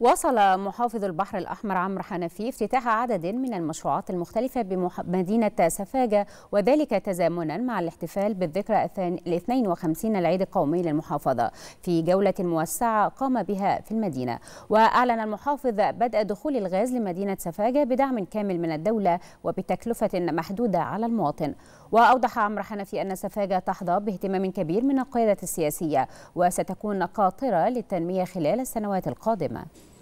وصل محافظ البحر الأحمر عمرو حنفي افتتاح عدد من المشروعات المختلفة بمدينة سفاجة وذلك تزامنا مع الاحتفال بالذكرى ال 52 العيد القومي للمحافظة في جولة موسعة قام بها في المدينة وأعلن المحافظ بدء دخول الغاز لمدينة سفاجة بدعم كامل من الدولة وبتكلفة محدودة على المواطن وأوضح عمر حنفي أن سفاجة تحظى باهتمام كبير من القيادة السياسية وستكون قاطرة للتنمية خلال السنوات القادمة